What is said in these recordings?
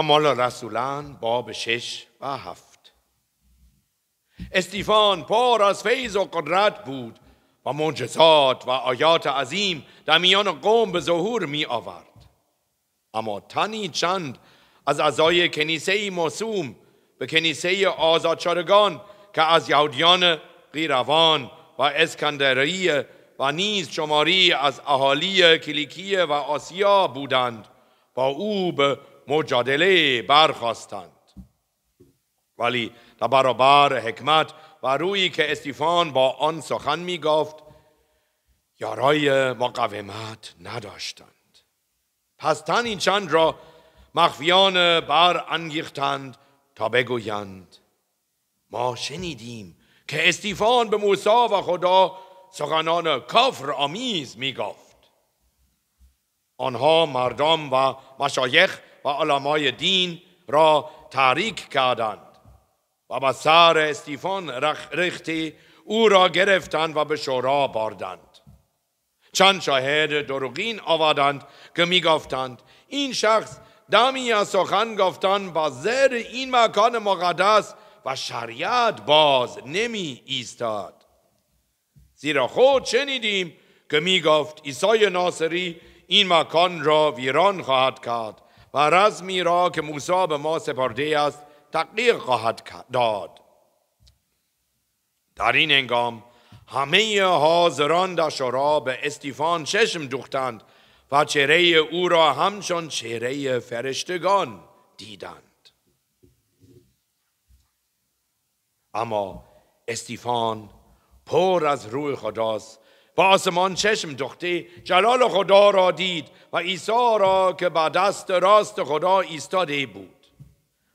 مال رسولان باب شش و هفت استیفان پر از فیض و قدرت بود و معجزات و آیات عظیم در میان قوم به ظهور می آورد اما تنی چند از اعضای کنیسه موسوم به کنیسه آزادشارگان که از یهودیان قیروان و اسکندریه و نیز شماری از اهالی کلیکیه و آسیا بودند با او به مجادله برخواستند ولی در برابر حکمت و رویی که استیفان با آن سخن می گفت یارای مقاومت نداشتند پس تن این چند را مخفیان بر تا بگویند ما شنیدیم که استیفان به موسی و خدا سخنان کافر آمیز میگفت آنها مردم و مشایخ و علمای دین را تحریک کردند و به سر استیفان رختی او را گرفتند و به شورا بردند. چند شاهد دروغین آوردند که میگفتند این شخص دمی از سخن گفتن با زر این مکان مقدس و شریعت باز نمی ایستاد زیرا خود شنیدیم که می گفت ایسای ناصری این مکان را ویران خواهد کرد و رزمی را که موسی به ما سپرده است تقدیر خواهد داد در این انگام همه حاضران در شورا به استیفان چشم دوختند و چهره او را همچون چهره فرشتگان دیدند اما استیفان پر از روح خداست با آسمان چشم دخته جلال خدا را دید و عیسی را که با دست راست خدا ایستاده بود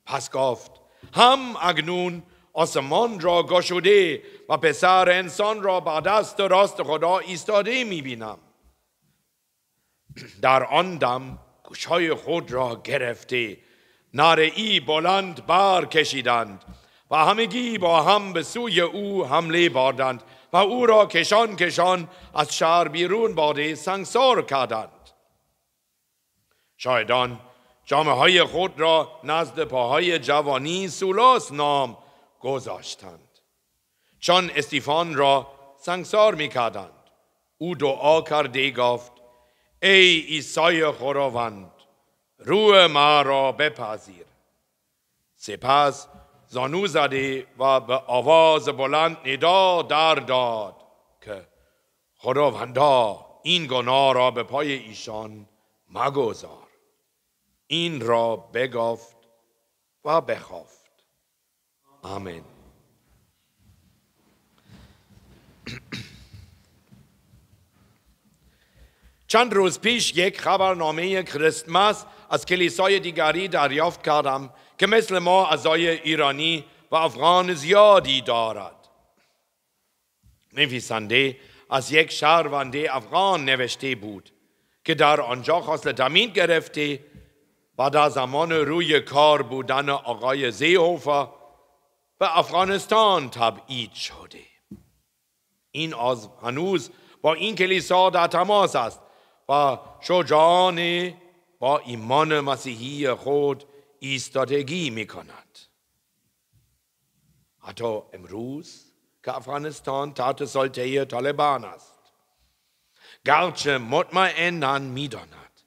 پس گفت هم اگنون آسمان را گشوده و پسر انسان را با دست راست خدا ایستاده میبینم در آن دم گوشهای خود را گرفته نارعی بلند بر کشیدند و همگی با هم به سوی او حمله باردند و او را کشان کشان از شهر بیرون باده سنگسار کردند شاهدان جامعه های خود را نزد پاهای جوانی سولاس نام گذاشتند چون استیفان را سنگسار کردند. او دعا کرده گفت ای ایسای خداوند روح ما را بپذیر سپس زانو زدی و به آواز بلند ندا در داد که خداوندا این گناه را به پای ایشان مگذار این را بگفت و بخافت آمین چند روز پیش یک خبرنامه کریسمس از کلیسای دیگری دریافت کردم که مثل ما ازای ایرانی و افغان زیادی دارد نویسنده از یک شهرونده افغان نوشته بود که در آنجا خاصل تمین گرفته و در زمان روی کار بودن آقای زیهوفا به افغانستان تبعید شده این از هنوز با این کلیسا در تماس است و شجانه با ایمان مسیحی خود ایستادگی می کند حتی امروز که افغانستان تحت سلطه طالبان است گرچه مطمئنا میداند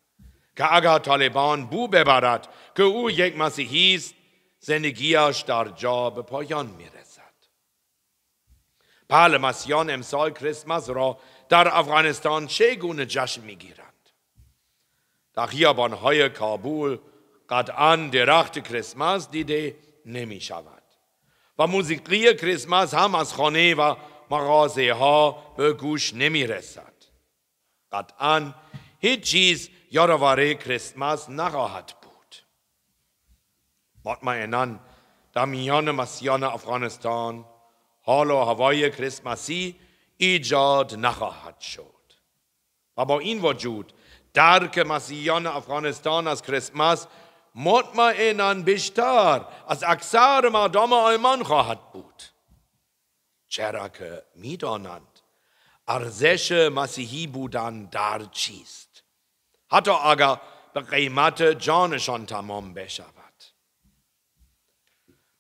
که اگر طالبان بو ببرد که او یک مسیحی است زندگیش در جا به پایان میرسد رسد مسیحیان امسال کریسمس را در افغانستان گونه جشن میگیرند در خیابانهای کابول قطعا درخت کریسمس دیده نمی شود و موسیقی کریسمس هم از خانه و مغازه ها به گوش نمی رسد قطعا هیچ چیز یارواره کریسمس نخواهد بود مطمئنا در میان مسیحیان افغانستان حال و هوای کریسمسی ایجاد نخواهد شد و با این وجود درک مسیحیان افغانستان از کریسمس مطمئنان بیشتر از اکثر مردم آلمان خواهد بود چرا که میدانند ارزش مسیحی بودن در چیست حتی اگر به قیمت جانشان تمام بشود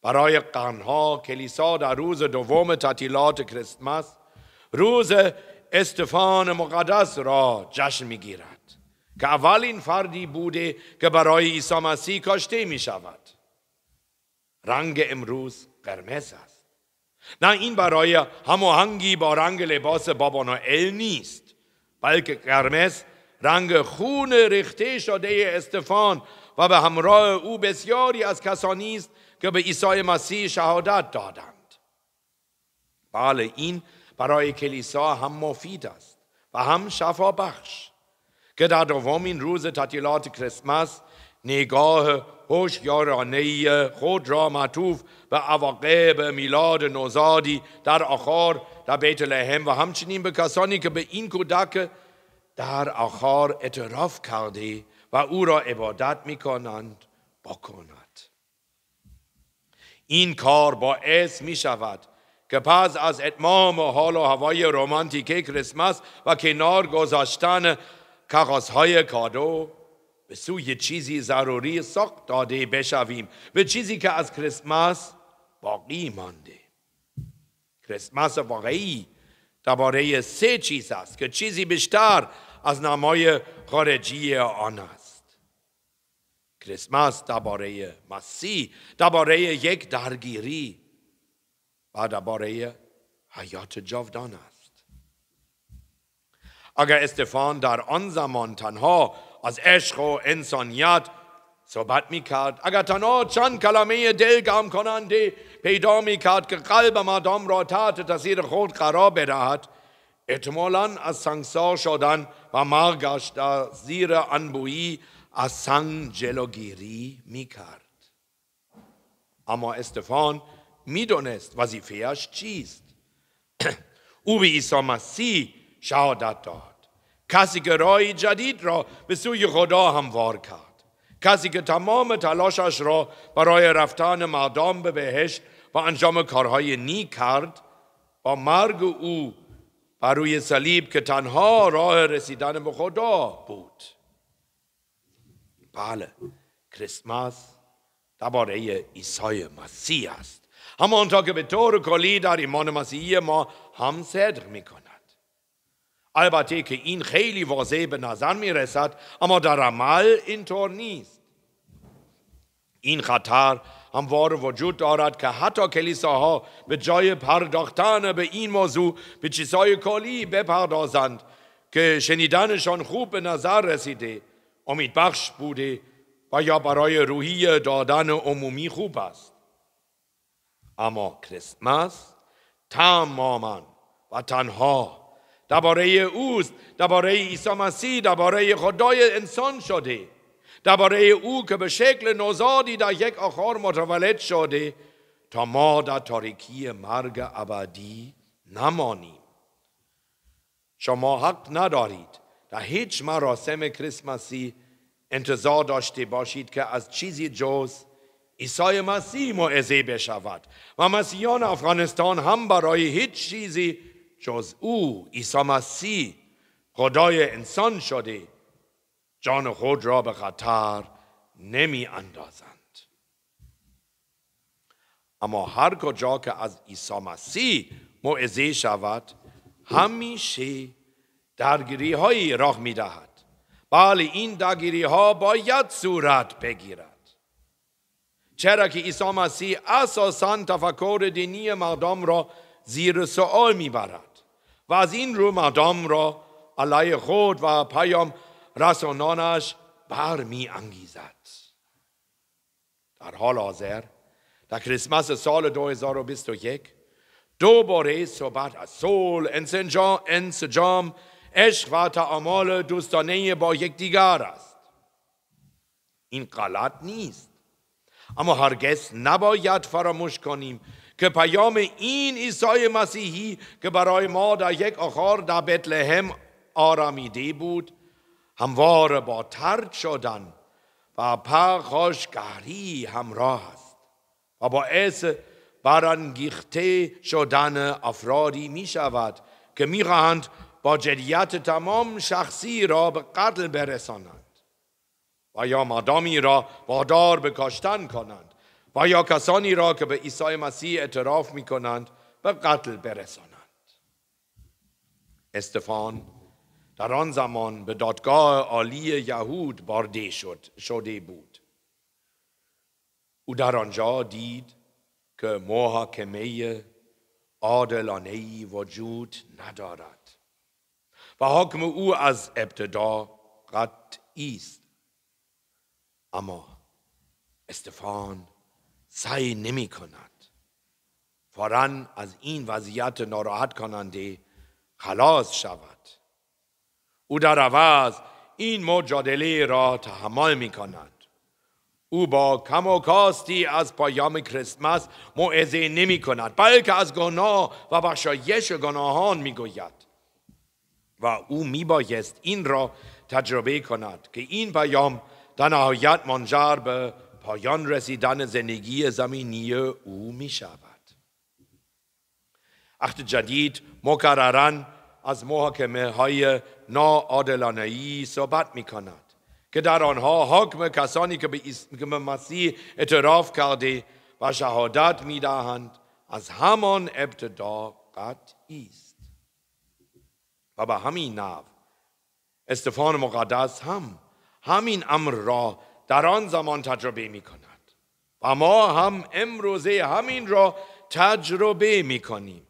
برای قرنها کلیسا در روز دوم تعطیلات کریسمس روز استفان مقدس را جشن میگیرد که اولین فردی بوده که برای عیسی مسیح کاشته می شود رنگ امروز قرمز است نه این برای هماهنگی با رنگ لباس بابا نوئل نیست بلکه قرمز رنگ خون ریخته شده استفان و به همراه او بسیاری از کسانی است که به عیسی مسیح شهادت دادند بله این برای کلیسا هم مفید است و هم شفا بخش که در دومین روز تعطیلات کریسمس نگاه هوشیارانه خود را معطوف به عواقب میلاد نوزادی در آخار در بیت لحم و همچنین به کسانی که به این کودک در آخار اعتراف کرده و او را عبادت می کنند بکند این کار باعث می شود که پس از اتمام حال و هوای رومانتیک کریسمس و کنار گذاشتن کاغذهای کادو به سوی چیزی ضروری سخت داده بشویم به چیزی که از کریسمس باقی مانده کریسمس واقعی درباره سه چیز است که چیزی بیشتر از نمای خارجی آن است کریسمس درباره مسیح درباره یک درگیری و درباره حیات جاودان است اگر استفان در آن زمان تنها از عشق و انسانیت صحبت می کرد اگر تنها چند کلمه دلگم کننده پیدا می کرد که قلب مادام را تحت تاثیر خود قرار بدهد احتمالا از سنگسار شدن و مرگش در زیر انبویی از سنگ جلوگیری می کرد اما استفان میدونست وظیفهاش چیست او به عیسی مسیح شهادت داد کسی که رای جدید را به سوی خدا هم هموار کرد کسی که تمام تلاشش را برای رفتن مردم به بهشت و انجام کارهای نیک کرد با مرگ او بر روی صلیب که تنها راه رسیدن به خدا بود بله کریسمس درباره عیسی مسیح است همانطور که به طور کلی در ایمان مسیحی ما هم صدق می البته که این خیلی واضح به نظر می رسد اما در عمل اینطور نیست این خطر هموار وجود دارد که حتی کلیساها به جای پرداختن به این موضوع به چیزهای کلی بپردازند که شنیدنشان خوب به نظر رسیده امید بخش بوده و یا برای روحی دادن عمومی خوب است اما کریسمس تماما و تنها درباره اوست درباره عیسی مسیح درباره خدای انسان شده درباره او که به شکل نوزادی در یک آخار متولد شده تا ما در تاریکی مرگ ابدی نمانیم شما حق ندارید در هیچ مراسم کریسمسی انتظار داشته باشید که از چیزی جز عیسی مسیح موعظه بشود و مسیحیان افغانستان هم برای هیچ چیزی جز او عیسی مسیح خدای انسان شده جان خود را به خطر نمی اندازند اما هر کجا که از عیسی مسیح موعظه شود همیشه درگیری هایی راه می دهد بله این درگیری ها باید صورت بگیرد چرا که عیسی مسیح اساسا تفکر دینی مردم را زیر سوال میبرد و از این رو مدام را علیه خود و پیام رسانانش بر می انگیزد در حال حاضر در کریسمس سال 2021 دوباره باره صحبت از صلح انسجام انسجام عشق و تعامل دوستانه با دیگر است این غلط نیست اما هرگز نباید فراموش کنیم که پیام این عیسی مسیحی که برای ما در یک آخار در بتلهم آرامیده بود هموار با ترد شدن و پخاشگهری همراه است و باعث برانگیخته شدن افرادی می شود که خواهند با جدیت تمام شخصی را به قتل برسانند و یا مادامی را وادار به کاشتن کنند و یا کسانی را که به عیسی مسیح اعتراف می کنند به قتل برسانند استفان در آن زمان به دادگاه عالی یهود بارده شد شده بود او در آنجا دید که محاکمه عادلانه ای وجود ندارد و حکم او از ابتدا قطعی ایست اما استفان سعی نمی کند فورا از این وضعیت ناراحت کننده خلاص شود او در عوض این مجادله را تحمل می کند او با کم و کاستی از پایام کریسمس موعظه نمی کند بلکه از گناه و بخشایش گناهان می گوید و او می بایست این را تجربه کند که این پیام در نهایت منجر به پایان رسیدن زندگی زمینی او می شود عهد جدید مکررن از محاکمه های ناعادلانه صحبت می کند که در آنها حکم کسانی که به مسیح اعتراف کرده و شهادت می دهند از همان ابتدا قطعی است و به همین نو استفان مقدس هم همین امر را در آن زمان تجربه می کند و ما هم امروزه همین را تجربه می کنیم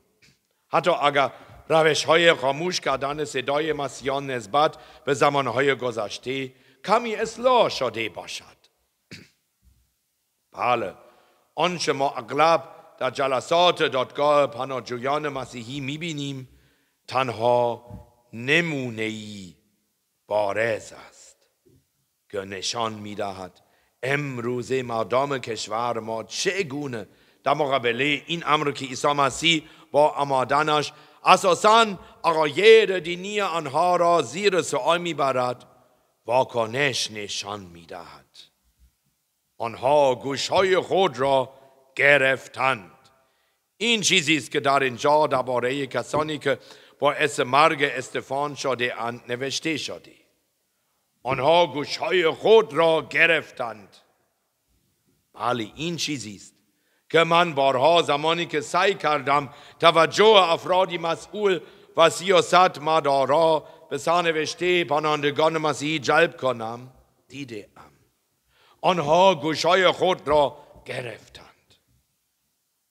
حتی اگر روش های خاموش کردن صدای مسیحیان نسبت به زمانهای گذشته کمی اصلاح شده باشد بله آنچه ما اغلب در جلسات دادگاه پناجویان مسیحی می بینیم تنها نمونه ای بارز است که نشان دهد امروزه مردم کشور ما چگونه در مقابله این امر که عیسی مسیح با آمدنش اساسا عقاید دینی آنها را زیر سؤال میبرد واکنش نشان میدهد آنها گوشهای خود را گرفتند این چیزی است که در اینجا درباره کسانی که با اسم مرگ استفان شده نوشته شده آنها گوشهای خود را گرفتند بله این چیزی است که من بارها زمانی که سعی کردم توجه افرادی مسئول و سیاست مدارا به سرنوشته پناهندگان مسیحی جلب کنم دیده ام آنها گوشهای خود را گرفتند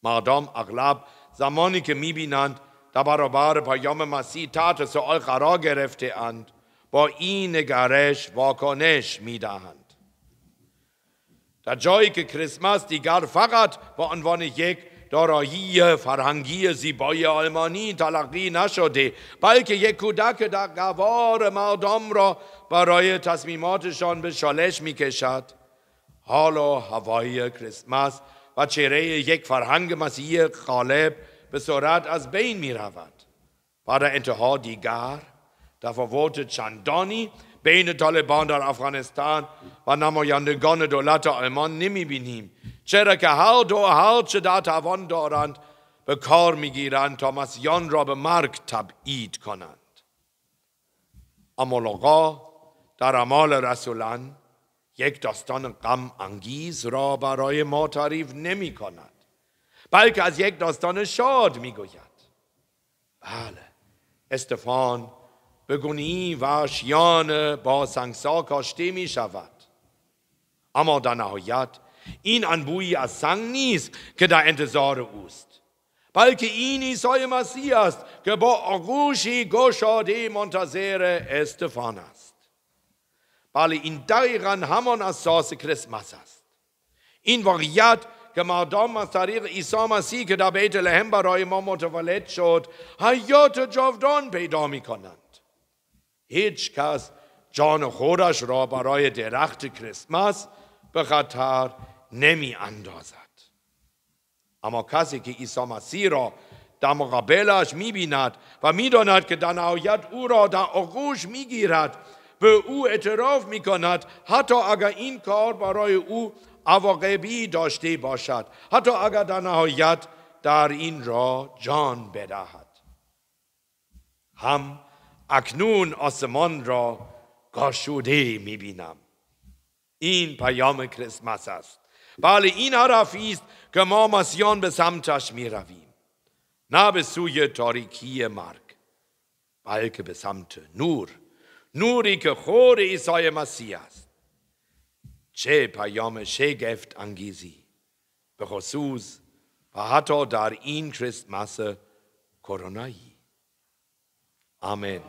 مردم اغلب زمانی که میبینند در برابر پیام مسیح تحت سوال قرار گرفته اند با این نگارش واکنش میدهند در جایی که کریسمس دیگر فقط با عنوان یک دارایی فرهنگی زیبای آلمانی تلقی نشده بلکه یک کودک در قوار مردم را برای تصمیماتشان به شالش میکشد حال و هوای کریسمس و چهره یک فرهنگ مسیحی غالب به سرعت از بین می رود. بعد انتها دیگر در چندانی بین طالبان در افغانستان و نمایندگان دولت آلمان نمی بینیم چرا که هر دو هر چه در توان دارند به کار میگیرند تا مسیان را به مرگ تبعید کنند اما در امال رسولان یک داستان غم انگیز را برای ما تعریف نمی کند بلکه از یک داستان شاد می گوید بله استفان به و شیان با سنگسار کاشته می شود اما در نهایت این انبویی از سنگ نیست که در انتظار اوست بلکه این عیسی مسیح است که با آغوشی گشاده منتظر استفان است بله این دقیقا همان اساس کریسمس است این واقعیت که مردم از طریق عیسی مسیح که در بیت لحم برای ما متولد شد حیات جاودان پیدا می کنند هیچ کس جان خودش را برای درخت کریسمس به خطر نمی اندازد اما کسی که عیسی مسیح را در مقابلش می بیند و می داند که در نهایت او را در آغوش می گیرد به او اعتراف می کند حتی اگر این کار برای او عواقبی داشته باشد حتی اگر در نهایت در این را جان بدهد هم اکنون آسمان را می بینم. این پیام کریسمس است بله این عرفی است که ما مسیان به سمتش می رویم نه به سوی تاریکی مرگ بلکه به سمت نور نوری که خور عیسی مسیح است چه پیام شگفت انگیزی به خصوص و حتی در این کریسمس کرونایی Amen.